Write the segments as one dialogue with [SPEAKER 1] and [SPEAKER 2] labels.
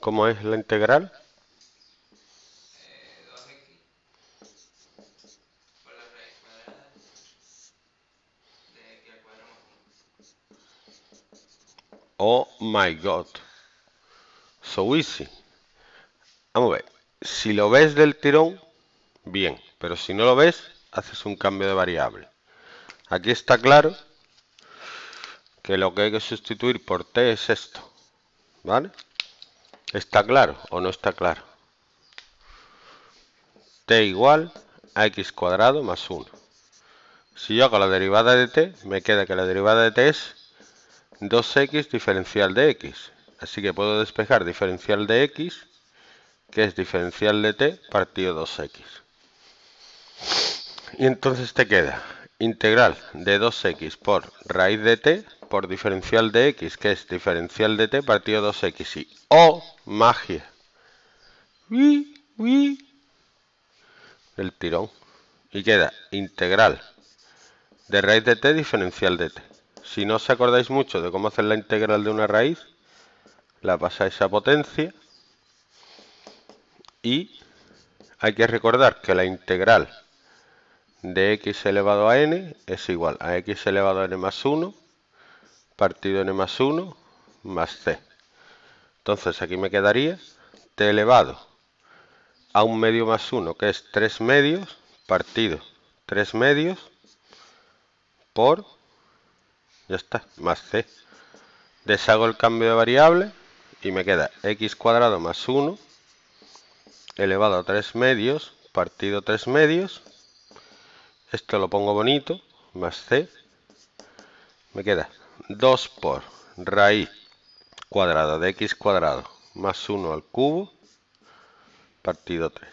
[SPEAKER 1] ¿Cómo es la integral? Oh my god. So easy. Vamos a ver. Si lo ves del tirón, bien. Pero si no lo ves, haces un cambio de variable. Aquí está claro que lo que hay que sustituir por t es esto. ¿Vale? ¿Está claro o no está claro? t igual a x cuadrado más 1. Si yo hago la derivada de t, me queda que la derivada de t es 2x diferencial de x. Así que puedo despejar diferencial de x, que es diferencial de t partido 2x. Y entonces te queda integral de 2x por raíz de t por diferencial de x, que es diferencial de t partido 2x. Y ¡oh, magia! El tirón. Y queda integral de raíz de t diferencial de t. Si no os acordáis mucho de cómo hacer la integral de una raíz, la pasáis a potencia. Y hay que recordar que la integral de x elevado a n es igual a x elevado a n más 1 partido n más 1 más c. Entonces aquí me quedaría t elevado a un medio más 1, que es 3 medios, partido 3 medios por, ya está, más c. Deshago el cambio de variable y me queda x cuadrado más 1 elevado a 3 medios partido 3 medios esto lo pongo bonito, más C. Me queda 2 por raíz cuadrada de x cuadrado más 1 al cubo partido 3.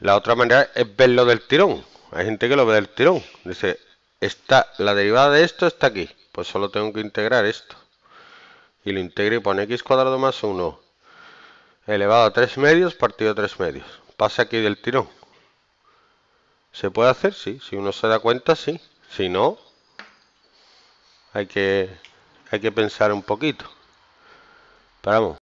[SPEAKER 1] La otra manera es verlo del tirón. Hay gente que lo ve del tirón. Dice, está, la derivada de esto está aquí. Pues solo tengo que integrar esto. Y lo integro y pone x cuadrado más 1 elevado a 3 medios partido 3 medios pasa aquí del tirón. ¿Se puede hacer? Sí. Si uno se da cuenta, sí. Si no, hay que, hay que pensar un poquito. Paramos.